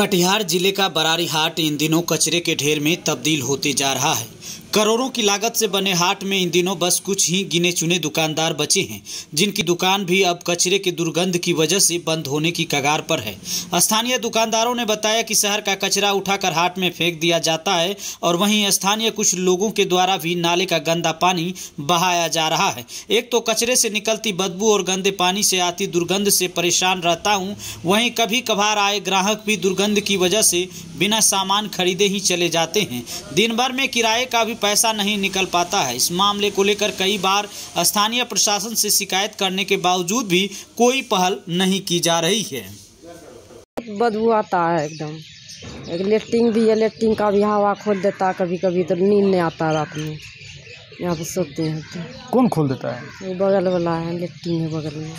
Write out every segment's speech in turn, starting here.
कटिहार जिले का बरारी हाट इन दिनों कचरे के ढेर में तब्दील होते जा रहा है करोड़ों की लागत से बने हाट में इन दिनों बस कुछ ही गिने चुने दुकानदार बचे हैं जिनकी दुकान भी अब कचरे के दुर्गंध की वजह से बंद होने की कगार पर है स्थानीय दुकानदारों ने बताया कि शहर का कचरा उठाकर हाट में फेंक दिया जाता है और वहीं स्थानीय कुछ लोगों के द्वारा भी नाले का गंदा पानी बहाया जा रहा है एक तो कचरे से निकलती बदबू और गंदे पानी से आती दुर्गंध से परेशान रहता हूँ वहीं कभी कभार आए ग्राहक भी दुर्गंध की वजह से बिना सामान खरीदे ही चले जाते हैं दिन भर में किराए का भी पैसा नहीं निकल पाता है इस मामले को लेकर कई बार स्थानीय प्रशासन से शिकायत करने के बावजूद भी कोई पहल नहीं की जा रही है बदबू आता है एकदम एक लेटिंग भी है लेटिंग का भी हवा खोल देता कभी कभी तो नींद नहीं आता रात में यहाँ पर सोते हैं तो कौन खोल देता है बगल वाला है लिट्टी में बगल में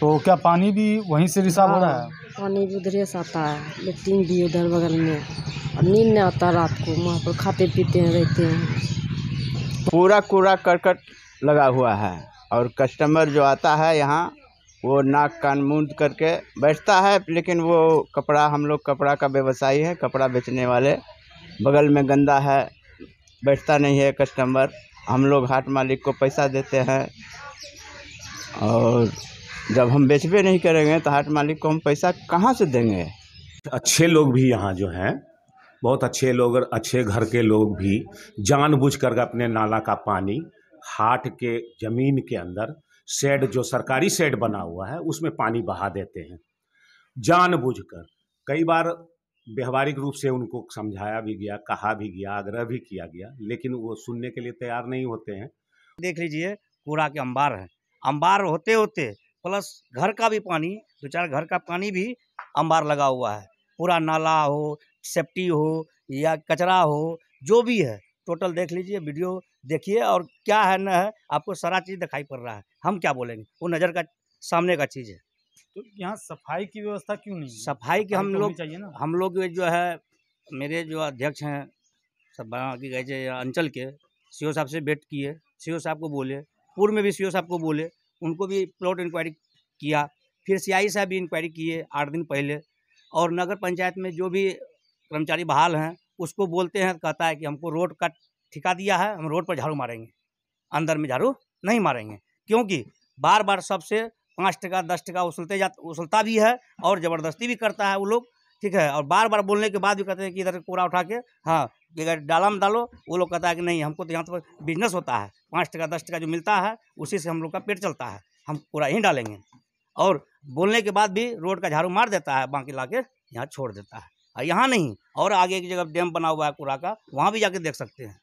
तो क्या पानी भी वहीं से रिसाव हो रहा है हाँ, पानी भी उधर से आता है लिट्टी भी उधर बगल में और नींद नहीं आता रात को वहाँ पर खाते पीते हैं रहते हैं पूरा कूड़ा करकट लगा हुआ है और कस्टमर जो आता है यहाँ वो नाक कान मूंद करके बैठता है लेकिन वो कपड़ा हम लोग कपड़ा का व्यवसायी है कपड़ा बेचने वाले बगल में गंदा है बैठता नहीं है कस्टमर हम लोग हाट मालिक को पैसा देते हैं और जब हम बेचबे नहीं करेंगे तो हाट मालिक को हम पैसा कहाँ से देंगे अच्छे लोग भी यहाँ जो हैं बहुत अच्छे लोग और अच्छे घर के लोग भी जानबूझकर कर अपने नाला का पानी हाट के ज़मीन के अंदर शेड जो सरकारी शेड बना हुआ है उसमें पानी बहा देते हैं जानबूझकर कई बार व्यवहारिक रूप से उनको समझाया भी गया कहा भी गया आग्रह भी किया गया लेकिन वो सुनने के लिए तैयार नहीं होते हैं देख लीजिए कूड़ा के अंबार है अंबार होते होते प्लस घर का भी पानी दो चार घर का पानी भी अंबार लगा हुआ है पूरा नाला हो सेफ्टी हो या कचरा हो जो भी है टोटल देख लीजिए वीडियो देखिए और क्या है न है आपको सारा चीज़ दिखाई पड़ रहा है हम क्या बोलेंगे वो नज़र का सामने का चीज़ है तो यहाँ सफाई की व्यवस्था क्यों नहीं सफाई की हम तो लोग चाहिए ना हम लोग जो है मेरे जो अध्यक्ष हैं सब की कहे अंचल के सी साहब से भेंट किए सी साहब को बोले पूर्व में भी सी साहब को बोले उनको भी प्लॉट इंक्वायरी किया फिर सी साहब भी इंक्वायरी किए आठ दिन पहले और नगर पंचायत में जो भी कर्मचारी बहाल हैं उसको बोलते हैं कहता है कि हमको रोड का ठिका दिया है हम रोड पर झाड़ू मारेंगे अंदर में झाड़ू नहीं मारेंगे क्योंकि बार बार सबसे पाँच टका दस टका उछलते जा उछलता भी है और ज़बरदस्ती भी करता है वो लोग ठीक है और बार बार बोलने के बाद भी कहते हैं कि इधर कूड़ा उठा के हाँ अगर डाला में डालो वो लोग कहता है कि नहीं हमको तो यहाँ पर बिजनेस होता है पाँच टका दस टका जो मिलता है उसी से हम लोग का पेट चलता है हम कूड़ा ही डालेंगे और बोलने के बाद भी रोड का झाड़ू मार देता है बाकी ला के यहाँ छोड़ देता है और यहाँ नहीं और आगे की जगह डैम बना हुआ है कूड़ा का वहाँ भी जाके देख सकते हैं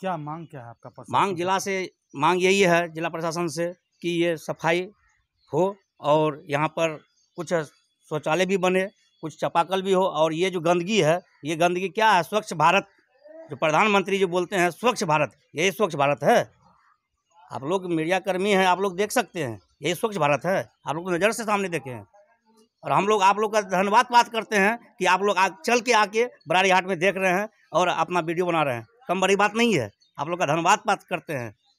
क्या मांग क्या है आपका मांग जिला से मांग यही है जिला प्रशासन से कि ये सफाई हो और यहाँ पर कुछ शौचालय भी बने कुछ चपाकल भी हो और ये जो गंदगी है ये गंदगी क्या है स्वच्छ भारत जो प्रधानमंत्री जो बोलते हैं स्वच्छ भारत यही स्वच्छ भारत है आप लोग मीडियाकर्मी हैं आप लोग देख सकते हैं यही स्वच्छ भारत है आप लोग तो नज़र से सामने देखे हैं और हम लोग आप लोग का धन्यवाद बात करते हैं कि आप लोग आ, चल के आके बरारी हाट में देख रहे हैं और अपना वीडियो बना रहे हैं कम बड़ी बात नहीं है आप लोग का धन्यवाद बात करते हैं